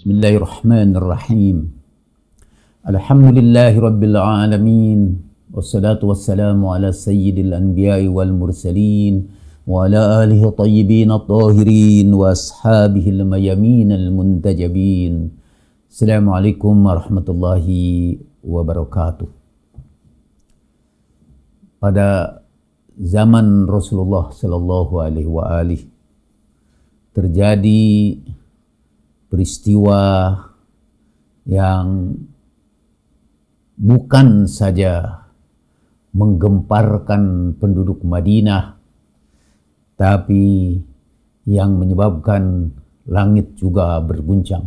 بسم الله الرحمن الرحيم الحمد لله رب العالمين والصلاة والسلام على سيد الأنبياء والمرسلين وعلى آله الطيبين الطاهرين وأصحابه الميامين المنتجبين السلام عليكم ورحمة الله wabarakatuh. Pada zaman Rasulullah Shallallahu Alaihi Wasallam terjadi peristiwa yang bukan saja menggemparkan penduduk Madinah, tapi yang menyebabkan langit juga berguncang.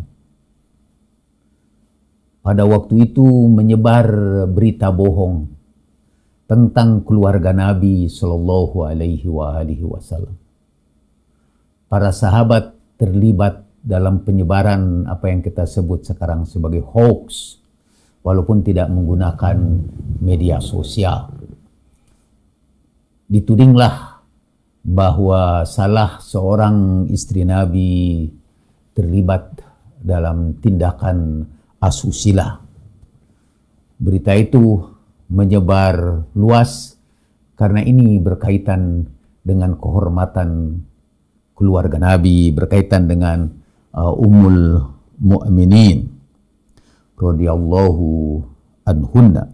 Pada waktu itu menyebar berita bohong tentang keluarga Nabi Shallallahu Alaihi Wasallam. Para sahabat terlibat dalam penyebaran apa yang kita sebut sekarang sebagai hoax walaupun tidak menggunakan media sosial. Ditudinglah bahwa salah seorang istri Nabi terlibat dalam tindakan asusila. Berita itu menyebar luas karena ini berkaitan dengan kehormatan keluarga Nabi, berkaitan dengan uh, ummul mu'minin radhiyallahu anhunna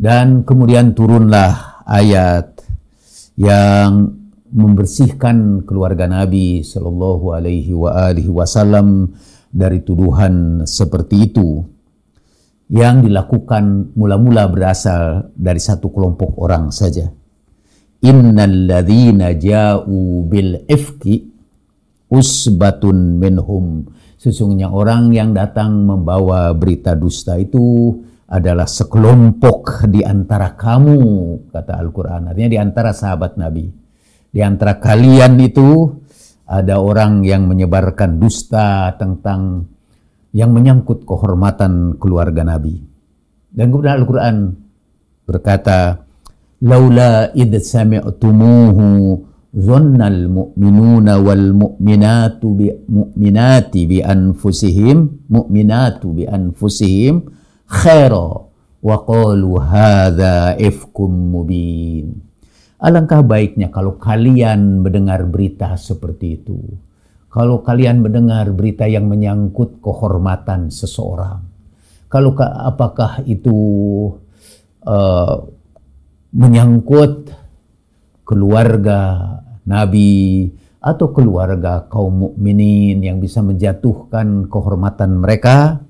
dan kemudian turunlah ayat yang membersihkan keluarga Nabi Shallallahu Alaihi wa alihi Wasallam dari tuduhan seperti itu yang dilakukan mula-mula berasal dari satu kelompok orang saja. Innalladzina ja'u bil ifki usbatun minhum. Sesungguhnya orang yang datang membawa berita dusta itu adalah sekelompok di antara kamu, kata Al-Quran. Artinya di antara sahabat Nabi. Di antara kalian itu ada orang yang menyebarkan dusta tentang yang menyangkut kehormatan keluarga Nabi. Dan kemudian Al-Quran berkata, Laula idh sami'tumuhu dhannal mu'minuna wal mu'minatu bi mu'minati bi anfusihim mu'minatu bi anfusihim khaira wa qalu hadza ifkum mubin alangkah baiknya kalau kalian mendengar berita seperti itu kalau kalian mendengar berita yang menyangkut kehormatan seseorang kalau apakah itu uh, menyangkut keluarga Nabi atau keluarga kaum mukminin yang bisa menjatuhkan kehormatan mereka,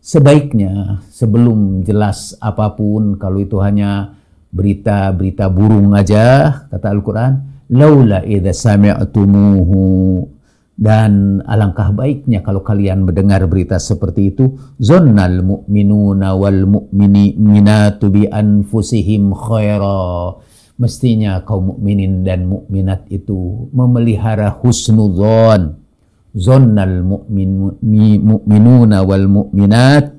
sebaiknya sebelum jelas apapun kalau itu hanya berita-berita burung aja kata Al-Qur'an, laula idza sami'tumuhu dan alangkah baiknya kalau kalian mendengar berita seperti itu zonnal mu'minuna wal mu'minatu bi anfusihim khairah Mestinya kaum mukminin dan mukminat itu memelihara husnudzon. Zonnal mukminuna wal mukminat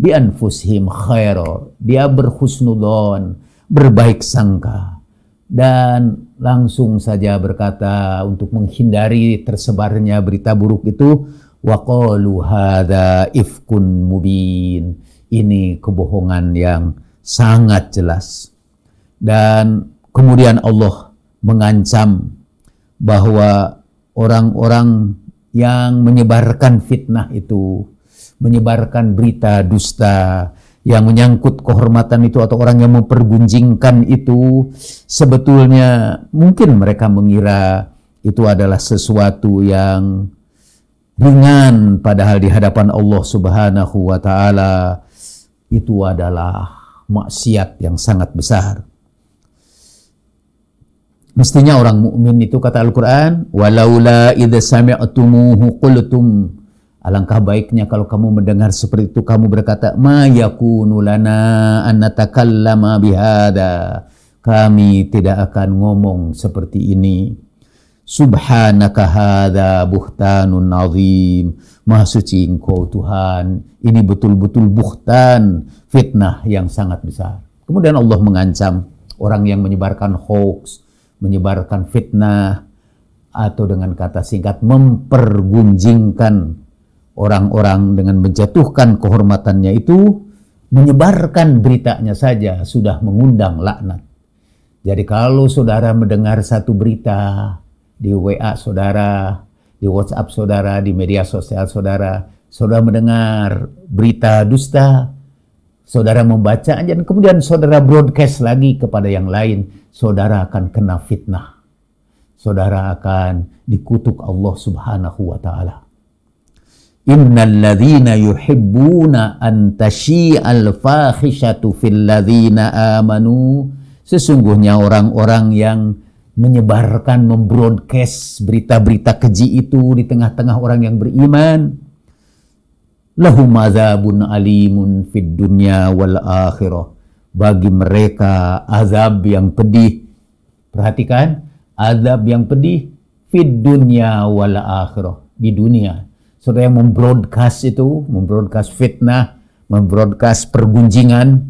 bi anfusihim khaira. Dia berhusnudzon, berbaik sangka dan langsung saja berkata untuk menghindari tersebarnya berita buruk itu waqalu hadza ifkun mubin. Ini kebohongan yang sangat jelas dan kemudian Allah mengancam bahwa orang-orang yang menyebarkan fitnah itu, menyebarkan berita dusta yang menyangkut kehormatan itu atau orang yang mempergunjingkan itu sebetulnya mungkin mereka mengira itu adalah sesuatu yang ringan padahal di hadapan Allah Subhanahu wa taala itu adalah maksiat yang sangat besar. Mestinya orang mukmin itu kata Al-Qur'an, "Walaula idza sami'tumuhu qultum" Alangkah baiknya kalau kamu mendengar seperti itu kamu berkata, "Ma yakunu lana an natakallama bihada." Kami tidak akan ngomong seperti ini. Subhanaka hadza buhtanun azim. Maha suci engkau Tuhan. Ini betul-betul buhtan, fitnah yang sangat besar. Kemudian Allah mengancam orang yang menyebarkan hoax, menyebarkan fitnah atau dengan kata singkat mempergunjingkan orang-orang dengan menjatuhkan kehormatannya itu menyebarkan beritanya saja sudah mengundang laknat. Jadi kalau saudara mendengar satu berita di WA saudara, di WhatsApp saudara, di media sosial saudara, saudara mendengar berita dusta, saudara membaca dan kemudian saudara broadcast lagi kepada yang lain, saudara akan kena fitnah. Saudara akan dikutuk Allah Subhanahu wa taala. Innal yuhibbuna an amanu sesungguhnya orang-orang yang menyebarkan membroadcast berita-berita keji itu di tengah-tengah orang yang beriman lahum azabun alimun fid dunya wal akhirah. Bagi mereka azab yang pedih. Perhatikan, azab yang pedih fid dunya wal akhirah. Di dunia. Saudara yang membroadcast itu, membroadcast fitnah, membroadcast pergunjingan,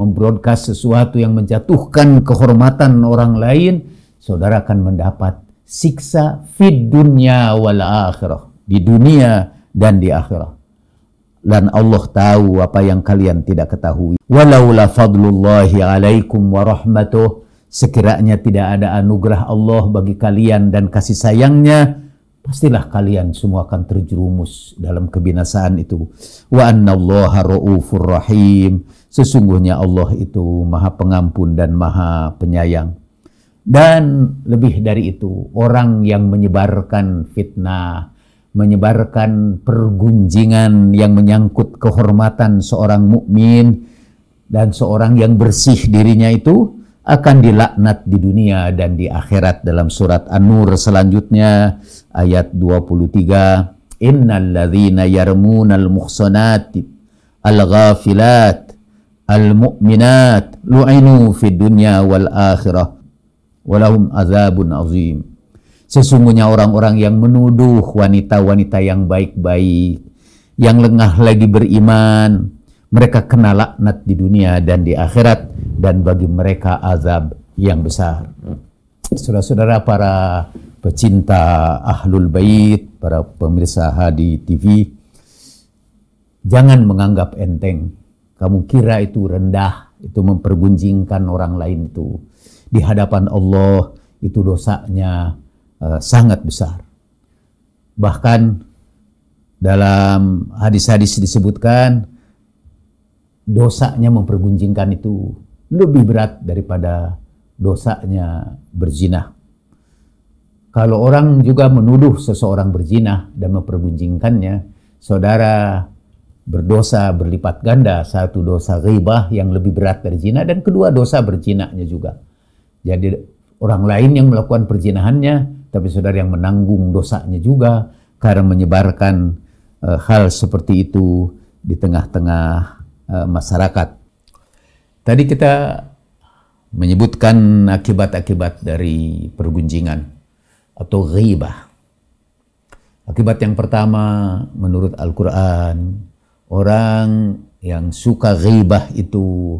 membroadcast sesuatu yang menjatuhkan kehormatan orang lain, saudara akan mendapat siksa fid dunya wal akhirah. Di dunia dan di akhirah dan Allah tahu apa yang kalian tidak ketahui. Walaula fadlullahi alaikum wa rahmatuh sekiranya tidak ada anugerah Allah bagi kalian dan kasih sayangnya pastilah kalian semua akan terjerumus dalam kebinasaan itu. Wa annallaha raufur rahim. Sesungguhnya Allah itu Maha Pengampun dan Maha Penyayang. Dan lebih dari itu, orang yang menyebarkan fitnah, menyebarkan pergunjingan yang menyangkut kehormatan seorang mukmin dan seorang yang bersih dirinya itu akan dilaknat di dunia dan di akhirat dalam surat An-Nur selanjutnya ayat 23 Innal ladhina yarmunal muhsanati al-ghafilat al-mu'minat lu'inu fid dunya wal akhirah walahum azabun azim Sesungguhnya orang-orang yang menuduh wanita-wanita yang baik-baik, yang lengah lagi beriman, mereka kena laknat di dunia dan di akhirat dan bagi mereka azab yang besar. Saudara-saudara para pecinta Ahlul Bait, para pemirsa Hadi TV, jangan menganggap enteng. Kamu kira itu rendah, itu mempergunjingkan orang lain itu. Di hadapan Allah itu dosanya Eh, sangat besar. Bahkan dalam hadis-hadis disebutkan dosanya mempergunjingkan itu lebih berat daripada dosanya berzina. Kalau orang juga menuduh seseorang berzina dan mempergunjingkannya, saudara berdosa berlipat ganda, satu dosa ribah yang lebih berat dari zina dan kedua dosa berzinanya juga. Jadi orang lain yang melakukan perzinahannya tapi saudara yang menanggung dosanya juga karena menyebarkan uh, hal seperti itu di tengah-tengah uh, masyarakat. Tadi kita menyebutkan akibat-akibat dari pergunjingan atau ghibah. Akibat yang pertama menurut Al-Quran, orang yang suka ghibah itu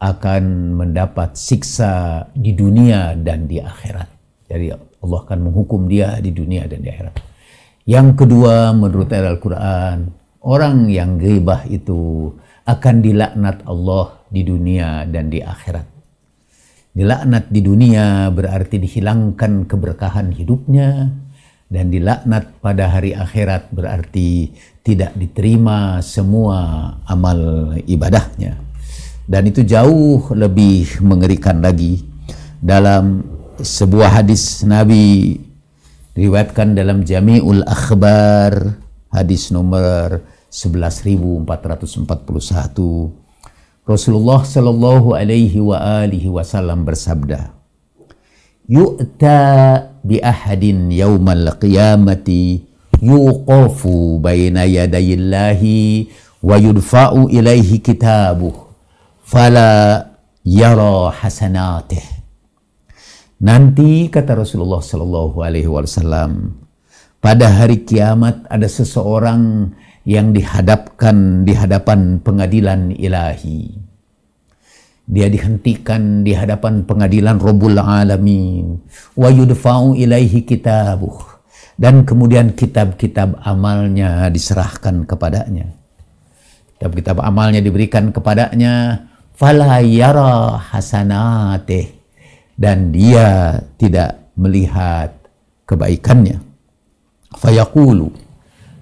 akan mendapat siksa di dunia dan di akhirat. Jadi Allah akan menghukum dia di dunia dan di akhirat. Yang kedua menurut ayat Al-Quran, orang yang ghibah itu akan dilaknat Allah di dunia dan di akhirat. Dilaknat di dunia berarti dihilangkan keberkahan hidupnya dan dilaknat pada hari akhirat berarti tidak diterima semua amal ibadahnya. Dan itu jauh lebih mengerikan lagi dalam sebuah hadis Nabi riwayatkan dalam Jami'ul Akhbar hadis nomor 11441 Rasulullah sallallahu alaihi wa alihi wasallam bersabda Yu'ta bi ahadin yaumal qiyamati yuqafu baina yadayillahi wa yudfa'u ilaihi kitabuh fala yara hasanatihi Nanti kata Rasulullah Shallallahu Alaihi Wasallam, pada hari kiamat ada seseorang yang dihadapkan di hadapan pengadilan ilahi. Dia dihentikan di hadapan pengadilan Rabbul Alamin. Wa yudfa'u ilaihi kitabuh. Dan kemudian kitab-kitab amalnya diserahkan kepadanya. Kitab-kitab amalnya diberikan kepadanya. Fala yara hasanateh dan dia tidak melihat kebaikannya. Fayaqulu.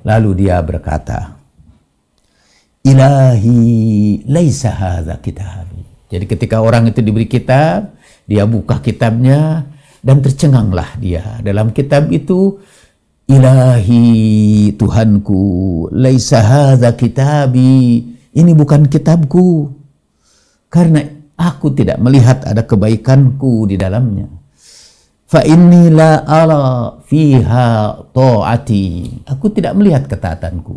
Lalu dia berkata, Ilahi laisa hadza kitab. Jadi ketika orang itu diberi kitab, dia buka kitabnya dan tercenganglah dia. Dalam kitab itu Ilahi Tuhanku, laisa hadza kitabi. Ini bukan kitabku. Karena Aku tidak melihat ada kebaikanku di dalamnya. Fa inni la ala fiha ta'ati. Aku tidak melihat ketaatanku.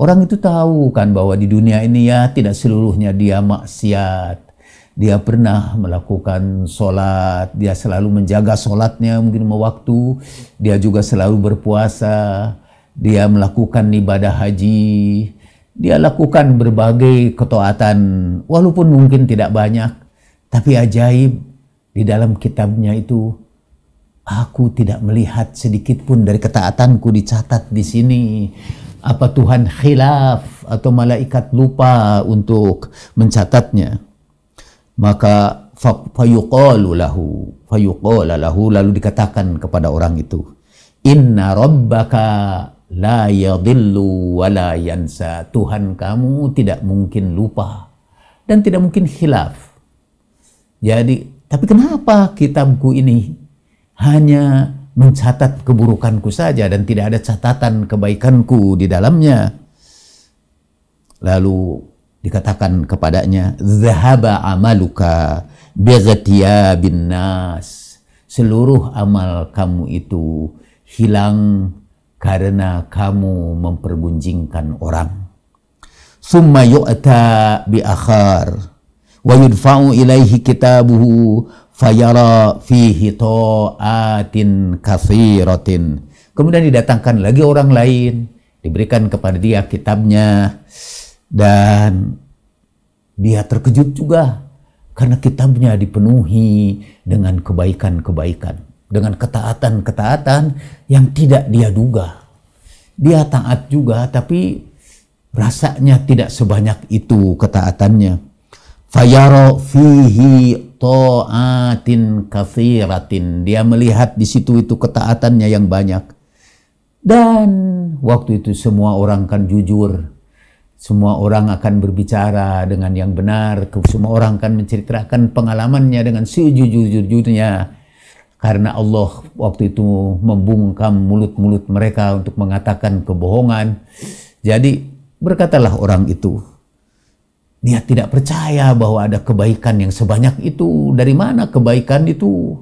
Orang itu tahu kan bahwa di dunia ini ya tidak seluruhnya dia maksiat. Dia pernah melakukan sholat, dia selalu menjaga sholatnya mungkin waktu, dia juga selalu berpuasa, dia melakukan ibadah haji, dia lakukan berbagai ketaatan walaupun mungkin tidak banyak tapi ajaib di dalam kitabnya itu aku tidak melihat sedikit pun dari ketaatanku dicatat di sini. Apa Tuhan khilaf atau malaikat lupa untuk mencatatnya? Maka fayuqalu lahu fayuqala lahu lalu dikatakan kepada orang itu inna rabbaka la yadhillu wa la yansa. Tuhan kamu tidak mungkin lupa dan tidak mungkin hilaf. Jadi, tapi kenapa kitabku ini hanya mencatat keburukanku saja dan tidak ada catatan kebaikanku di dalamnya? Lalu dikatakan kepadanya, "Zahaba amaluka biadhiya bin nas." Seluruh amal kamu itu hilang karena kamu mempergunjingkan orang. Summa yu'ta bi akhar wa yudfa'u ilaihi kitabuhu fayara fihi ta'atin kathiratin. Kemudian didatangkan lagi orang lain, diberikan kepada dia kitabnya dan dia terkejut juga karena kitabnya dipenuhi dengan kebaikan-kebaikan dengan ketaatan-ketaatan yang tidak dia duga. Dia taat juga tapi rasanya tidak sebanyak itu ketaatannya. Fayaro fihi ta'atin kathiratin. Dia melihat di situ itu ketaatannya yang banyak. Dan waktu itu semua orang kan jujur. Semua orang akan berbicara dengan yang benar. Semua orang akan menceritakan pengalamannya dengan sejujur-jujurnya karena Allah waktu itu membungkam mulut-mulut mereka untuk mengatakan kebohongan. Jadi berkatalah orang itu, dia tidak percaya bahwa ada kebaikan yang sebanyak itu. Dari mana kebaikan itu?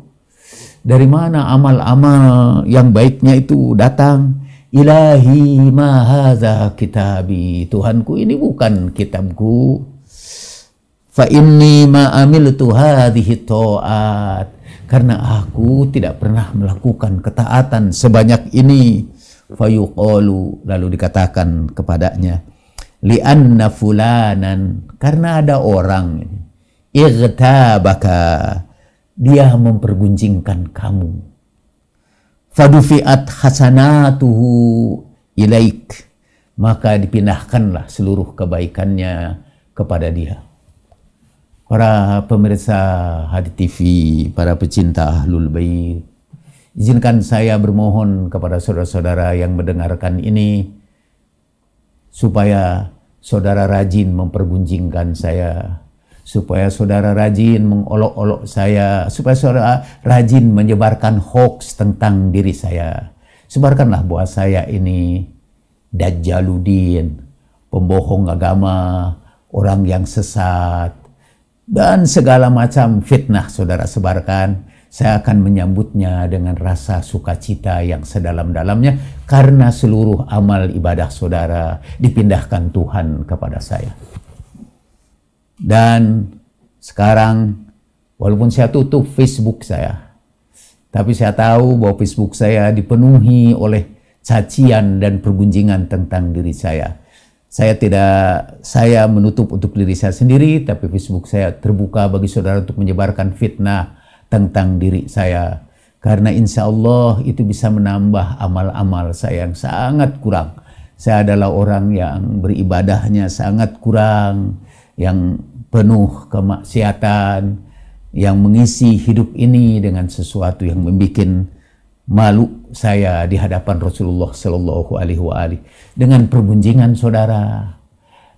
Dari mana amal-amal yang baiknya itu datang? Ilahi mahaza kitabi. Tuhanku ini bukan kitabku. Fa inni ma'amil amiltu karena aku tidak pernah melakukan ketaatan sebanyak ini fayuqalu lalu dikatakan kepadanya li'anna fulanan karena ada orang igtabaka dia memperguncingkan kamu fadufiat hasanatuhu ilaik maka dipindahkanlah seluruh kebaikannya kepada dia para pemirsa Hadi TV, para pecinta Ahlul Bait. Izinkan saya bermohon kepada saudara-saudara yang mendengarkan ini supaya saudara rajin mempergunjingkan saya, supaya saudara rajin mengolok-olok saya, supaya saudara rajin menyebarkan hoax tentang diri saya. Sebarkanlah buah saya ini Dajjaludin, pembohong agama, orang yang sesat, dan segala macam fitnah saudara sebarkan, saya akan menyambutnya dengan rasa sukacita yang sedalam-dalamnya karena seluruh amal ibadah saudara dipindahkan Tuhan kepada saya. Dan sekarang walaupun saya tutup Facebook saya, tapi saya tahu bahwa Facebook saya dipenuhi oleh cacian dan pergunjingan tentang diri saya saya tidak saya menutup untuk diri saya sendiri tapi Facebook saya terbuka bagi saudara untuk menyebarkan fitnah tentang diri saya karena insya Allah itu bisa menambah amal-amal saya yang sangat kurang saya adalah orang yang beribadahnya sangat kurang yang penuh kemaksiatan yang mengisi hidup ini dengan sesuatu yang membuat malu saya di hadapan Rasulullah Shallallahu Alaihi Wasallam dengan perbincangan saudara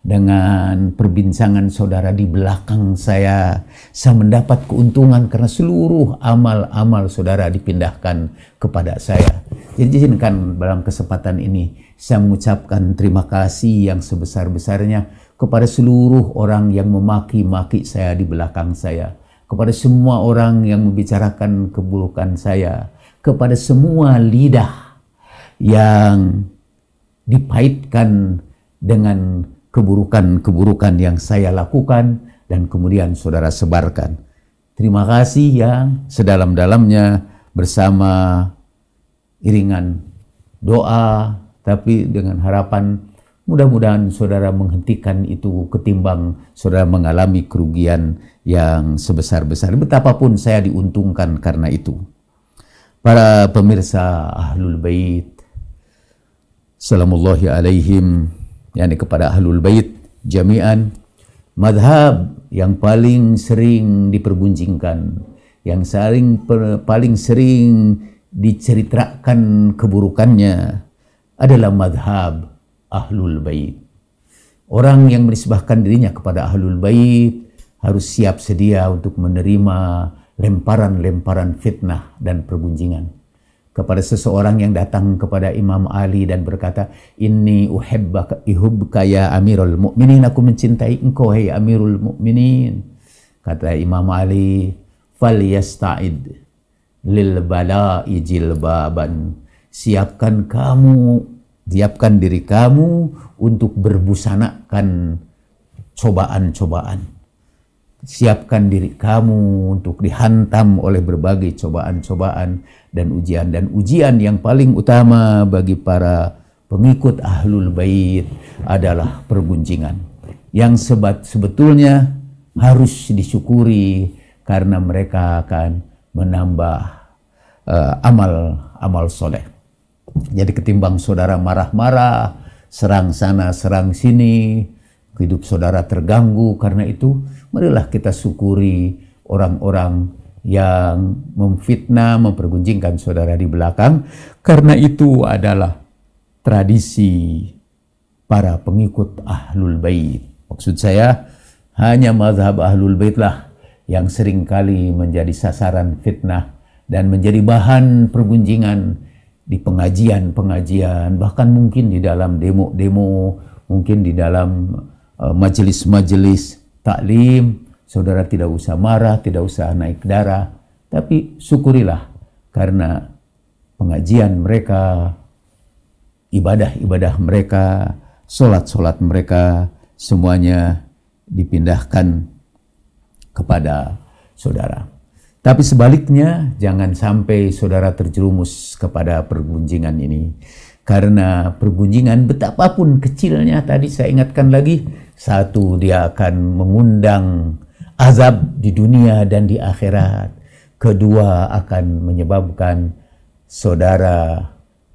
dengan perbincangan saudara di belakang saya saya mendapat keuntungan karena seluruh amal-amal saudara dipindahkan kepada saya jadi izinkan dalam kesempatan ini saya mengucapkan terima kasih yang sebesar-besarnya kepada seluruh orang yang memaki-maki saya di belakang saya kepada semua orang yang membicarakan keburukan saya kepada semua lidah yang dipaitkan dengan keburukan-keburukan yang saya lakukan dan kemudian saudara sebarkan. Terima kasih yang sedalam-dalamnya bersama iringan doa tapi dengan harapan mudah-mudahan saudara menghentikan itu ketimbang saudara mengalami kerugian yang sebesar-besar betapapun saya diuntungkan karena itu para pemirsa Ahlul Bait salamullahi alaihim yakni kepada Ahlul Bait jami'an madhab yang paling sering diperbincangkan, yang sering paling sering diceritakan keburukannya adalah madhab Ahlul Bait orang yang menisbahkan dirinya kepada Ahlul Bait harus siap sedia untuk menerima lemparan-lemparan fitnah dan pergunjingan kepada seseorang yang datang kepada Imam Ali dan berkata, ini uhibbaka ihubka ya Amirul Mukminin, aku mencintai engkau hei Amirul Mukminin." Kata Imam Ali, "Fal yasta'id lil bala'i jilbaban." Siapkan kamu, siapkan diri kamu untuk berbusanakan cobaan-cobaan siapkan diri kamu untuk dihantam oleh berbagai cobaan-cobaan dan ujian dan ujian yang paling utama bagi para pengikut ahlul bait adalah pergunjingan yang sebat sebetulnya harus disyukuri karena mereka akan menambah uh, amal amal soleh. Jadi ketimbang saudara marah-marah, serang sana serang sini, hidup saudara terganggu. Karena itu, marilah kita syukuri orang-orang yang memfitnah, mempergunjingkan saudara di belakang. Karena itu adalah tradisi para pengikut Ahlul Bait. Maksud saya, hanya mazhab Ahlul baitlah yang seringkali menjadi sasaran fitnah dan menjadi bahan pergunjingan di pengajian-pengajian, bahkan mungkin di dalam demo-demo, mungkin di dalam Eh, majelis-majelis taklim, saudara tidak usah marah, tidak usah naik darah, tapi syukurilah karena pengajian mereka, ibadah-ibadah mereka, sholat solat mereka, semuanya dipindahkan kepada saudara. Tapi sebaliknya, jangan sampai saudara terjerumus kepada pergunjingan ini. Karena pergunjingan betapapun kecilnya, tadi saya ingatkan lagi, satu, dia akan mengundang azab di dunia dan di akhirat. Kedua, akan menyebabkan saudara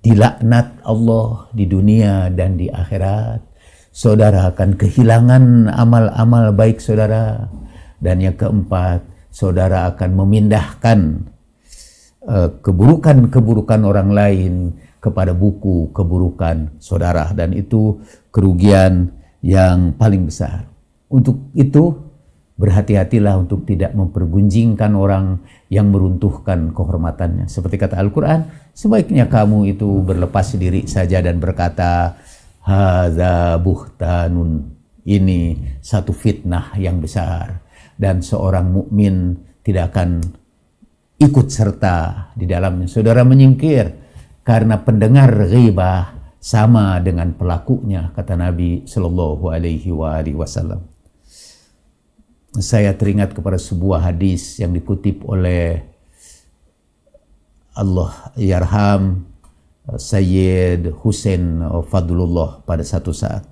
dilaknat Allah di dunia dan di akhirat. Saudara akan kehilangan amal-amal baik saudara. Dan yang keempat, saudara akan memindahkan eh, keburukan-keburukan uh, orang lain kepada buku keburukan saudara. Dan itu kerugian yang paling besar. Untuk itu, berhati-hatilah untuk tidak mempergunjingkan orang yang meruntuhkan kehormatannya. Seperti kata Al-Quran, sebaiknya kamu itu berlepas diri saja dan berkata, Haza buhtanun. Ini satu fitnah yang besar. Dan seorang mukmin tidak akan ikut serta di dalamnya. Saudara menyingkir karena pendengar ghibah sama dengan pelakunya kata Nabi Shallallahu Alaihi Wasallam. Saya teringat kepada sebuah hadis yang dikutip oleh Allah Yarham Sayyid Hussein Fadlullah pada satu saat.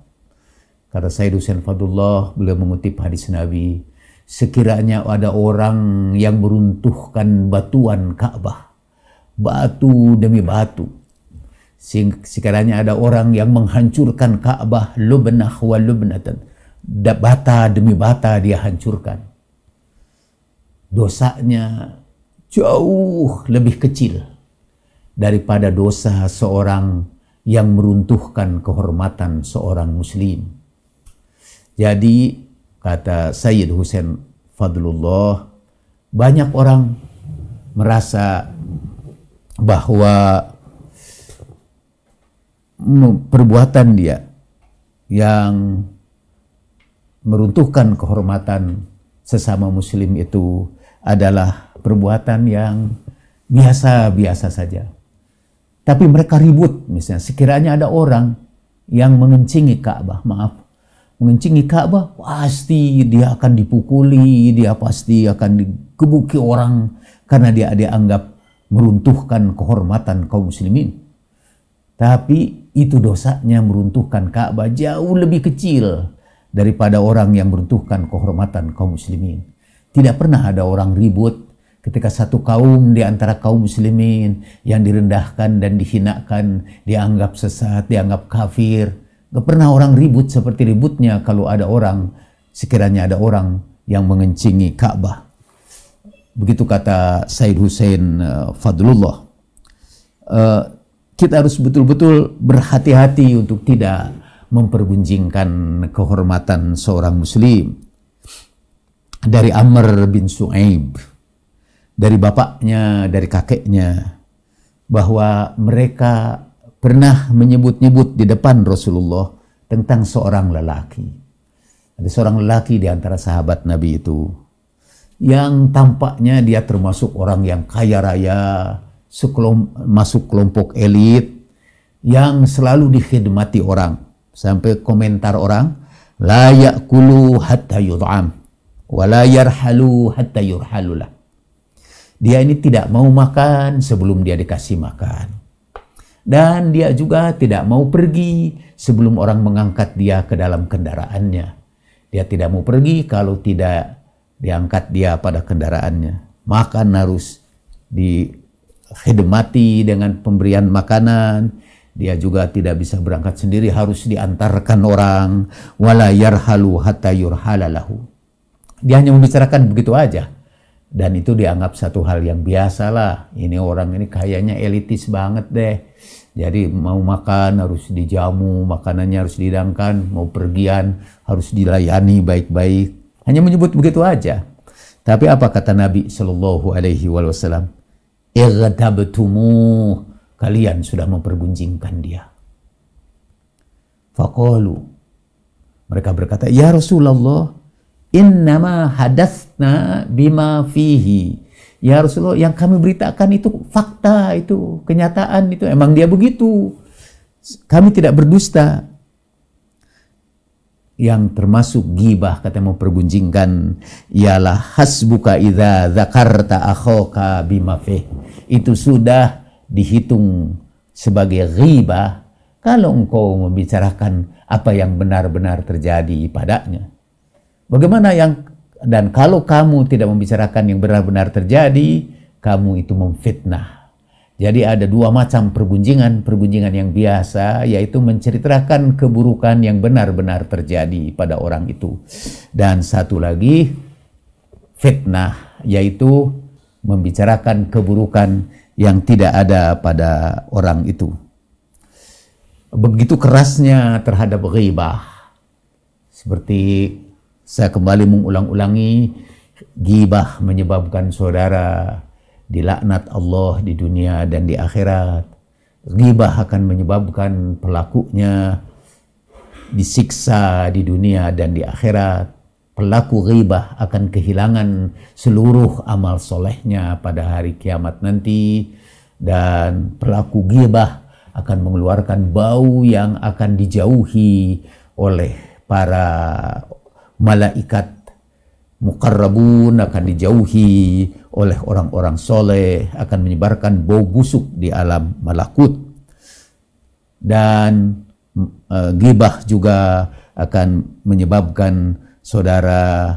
Kata Sayyid Hussein Fadlullah beliau mengutip hadis Nabi sekiranya ada orang yang meruntuhkan batuan Ka'bah batu demi batu sekiranya ada orang yang menghancurkan Ka'bah lubnah wa lubnatan bata demi bata dia hancurkan dosanya jauh lebih kecil daripada dosa seorang yang meruntuhkan kehormatan seorang muslim jadi kata Sayyid Husain Fadlullah banyak orang merasa bahwa perbuatan dia yang meruntuhkan kehormatan sesama muslim itu adalah perbuatan yang biasa-biasa saja. Tapi mereka ribut misalnya sekiranya ada orang yang mengencingi Ka'bah, maaf, mengencingi Ka'bah pasti dia akan dipukuli, dia pasti akan digebuki orang karena dia dianggap meruntuhkan kehormatan kaum muslimin. Tapi itu dosanya meruntuhkan Ka'bah jauh lebih kecil daripada orang yang meruntuhkan kehormatan kaum muslimin. Tidak pernah ada orang ribut ketika satu kaum di antara kaum muslimin yang direndahkan dan dihinakan, dianggap sesat, dianggap kafir. Gak pernah orang ribut seperti ributnya kalau ada orang, sekiranya ada orang yang mengencingi Ka'bah. Begitu kata Said Hussein eh, Fadlullah. Uh, kita harus betul-betul berhati-hati untuk tidak mempergunjingkan kehormatan seorang muslim. Dari Amr bin Su'aib, dari bapaknya, dari kakeknya, bahwa mereka pernah menyebut-nyebut di depan Rasulullah tentang seorang lelaki. Ada seorang lelaki di antara sahabat Nabi itu yang tampaknya dia termasuk orang yang kaya raya, masuk kelompok elit yang selalu dikhidmati orang. Sampai komentar orang, layak yakulu hatta yud'am wa la hatta yurhalulah. Dia ini tidak mau makan sebelum dia dikasih makan. Dan dia juga tidak mau pergi sebelum orang mengangkat dia ke dalam kendaraannya. Dia tidak mau pergi kalau tidak diangkat dia pada kendaraannya. Makan harus di khidmati dengan pemberian makanan. Dia juga tidak bisa berangkat sendiri, harus diantarkan orang. Wala yarhalu hatta yurhalalahu. Dia hanya membicarakan begitu aja. Dan itu dianggap satu hal yang biasa lah. Ini orang ini kayaknya elitis banget deh. Jadi mau makan harus dijamu, makanannya harus didangkan mau pergian harus dilayani baik-baik. Hanya menyebut begitu aja. Tapi apa kata Nabi Shallallahu Alaihi Wasallam? Igtabtumuh. Kalian sudah mempergunjingkan dia. Fakolu Mereka berkata, Ya Rasulullah, innama hadasna bima fihi. Ya Rasulullah, yang kami beritakan itu fakta, itu kenyataan, itu emang dia begitu. Kami tidak berdusta yang termasuk gibah kata mau pergunjingkan ialah hasbuka idza zakarta akhoka bimafih itu sudah dihitung sebagai ghibah kalau engkau membicarakan apa yang benar-benar terjadi padanya bagaimana yang dan kalau kamu tidak membicarakan yang benar-benar terjadi kamu itu memfitnah jadi ada dua macam pergunjingan. Pergunjingan yang biasa yaitu menceritakan keburukan yang benar-benar terjadi pada orang itu. Dan satu lagi fitnah yaitu membicarakan keburukan yang tidak ada pada orang itu. Begitu kerasnya terhadap ghibah. Seperti saya kembali mengulang-ulangi, ghibah menyebabkan saudara dilaknat Allah di dunia dan di akhirat. Ghibah akan menyebabkan pelakunya disiksa di dunia dan di akhirat. Pelaku ghibah akan kehilangan seluruh amal solehnya pada hari kiamat nanti. Dan pelaku ghibah akan mengeluarkan bau yang akan dijauhi oleh para malaikat mukarrabun akan dijauhi oleh orang-orang soleh akan menyebarkan bau busuk di alam malakut dan e, gibah juga akan menyebabkan saudara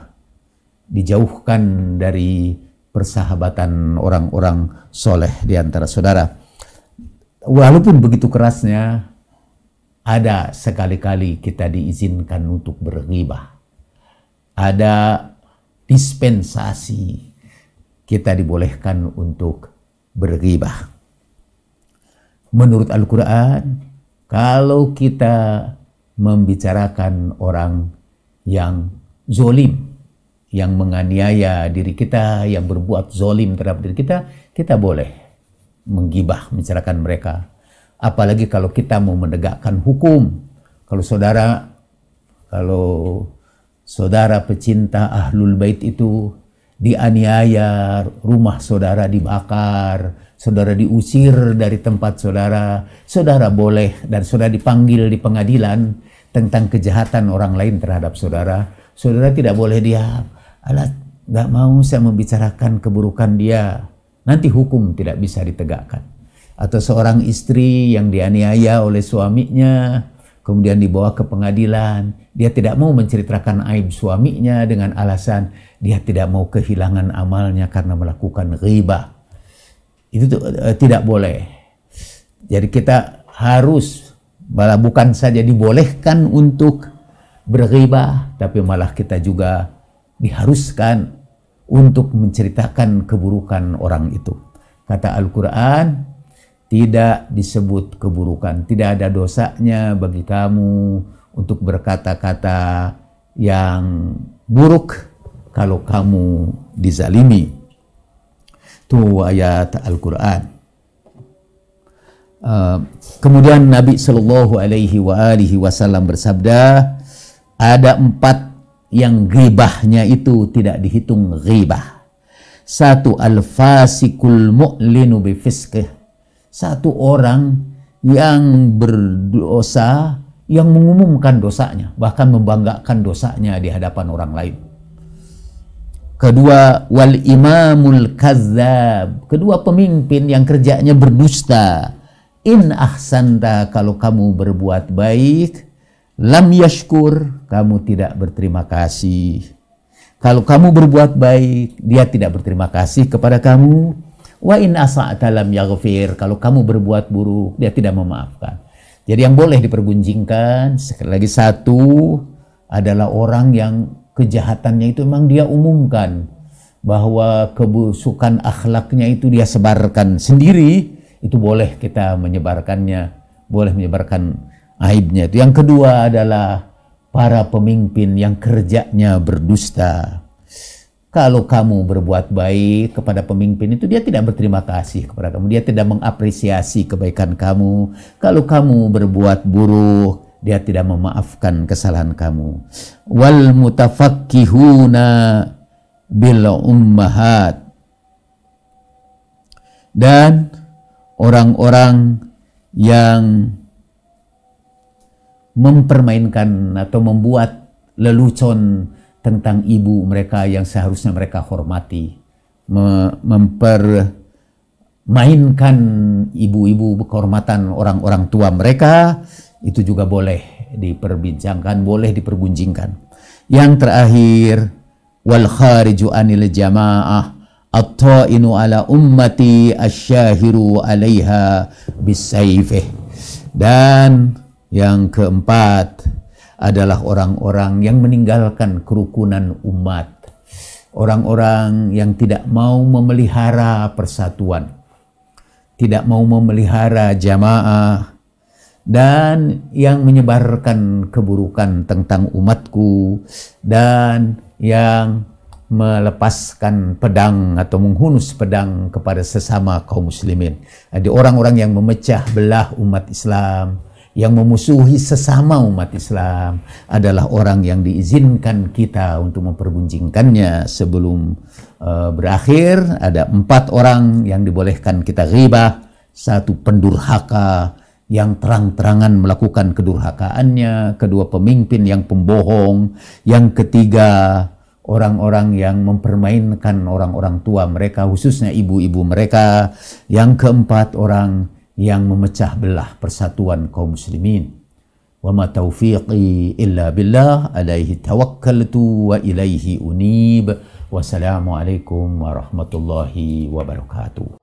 dijauhkan dari persahabatan orang-orang soleh di antara saudara. Walaupun begitu kerasnya, ada sekali-kali kita diizinkan untuk bergibah, Ada dispensasi kita dibolehkan untuk bergibah. Menurut Al-Quran, kalau kita membicarakan orang yang zolim, yang menganiaya diri kita, yang berbuat zolim terhadap diri kita, kita boleh menggibah, membicarakan mereka. Apalagi kalau kita mau menegakkan hukum. Kalau saudara, kalau saudara pecinta ahlul bait itu dianiaya, rumah saudara dibakar, saudara diusir dari tempat saudara, saudara boleh dan saudara dipanggil di pengadilan tentang kejahatan orang lain terhadap saudara, saudara tidak boleh diam. Alat nggak mau saya membicarakan keburukan dia. Nanti hukum tidak bisa ditegakkan. Atau seorang istri yang dianiaya oleh suaminya, kemudian dibawa ke pengadilan, dia tidak mau menceritakan aib suaminya dengan alasan dia tidak mau kehilangan amalnya karena melakukan riba. Itu e, tidak boleh. Jadi kita harus malah bukan saja dibolehkan untuk berriba, tapi malah kita juga diharuskan untuk menceritakan keburukan orang itu. Kata Al-Quran, tidak disebut keburukan, tidak ada dosanya bagi kamu untuk berkata-kata yang buruk kalau kamu dizalimi. Itu ayat Al-Quran. Uh, kemudian Nabi Shallallahu Alaihi wa alihi Wasallam bersabda, ada empat yang ghibahnya itu tidak dihitung ghibah. Satu al-fasikul mu'linu bifisqih. Satu orang yang berdosa yang mengumumkan dosanya, bahkan membanggakan dosanya di hadapan orang lain. Kedua, wal imamul kazzab. Kedua pemimpin yang kerjanya berdusta. In ahsanta kalau kamu berbuat baik, lam yashkur, kamu tidak berterima kasih. Kalau kamu berbuat baik, dia tidak berterima kasih kepada kamu. Wa in asa'ta lam yaghfir, kalau kamu berbuat buruk, dia tidak memaafkan. Jadi yang boleh dipergunjingkan sekali lagi satu adalah orang yang kejahatannya itu memang dia umumkan bahwa kebusukan akhlaknya itu dia sebarkan sendiri itu boleh kita menyebarkannya boleh menyebarkan aibnya itu yang kedua adalah para pemimpin yang kerjanya berdusta kalau kamu berbuat baik kepada pemimpin itu, dia tidak berterima kasih kepada kamu. Dia tidak mengapresiasi kebaikan kamu. Kalau kamu berbuat buruk, dia tidak memaafkan kesalahan kamu. Wal mutafakkihuna bil ummahat. Dan orang-orang yang mempermainkan atau membuat lelucon tentang ibu mereka yang seharusnya mereka hormati, mempermainkan ibu-ibu kehormatan orang-orang tua mereka itu juga boleh diperbincangkan, boleh dipergunjingkan. Yang terakhir wal khariju anil jamaah at ala ummati asyahiru alaiha bisayfih. Dan yang keempat, adalah orang-orang yang meninggalkan kerukunan umat, orang-orang yang tidak mau memelihara persatuan, tidak mau memelihara jamaah, dan yang menyebarkan keburukan tentang umatku, dan yang melepaskan pedang atau menghunus pedang kepada sesama kaum muslimin. Ada orang-orang yang memecah belah umat Islam, yang memusuhi sesama umat Islam adalah orang yang diizinkan kita untuk memperbunjingkannya sebelum uh, berakhir ada empat orang yang dibolehkan kita ghibah satu pendurhaka yang terang-terangan melakukan kedurhakaannya kedua pemimpin yang pembohong yang ketiga orang-orang yang mempermainkan orang-orang tua mereka khususnya ibu-ibu mereka yang keempat orang yang memecah belah persatuan kaum muslimin. Wa ma taufiqi illa billah alaihi tawakkaltu wa ilaihi unib. Wassalamualaikum warahmatullahi wabarakatuh.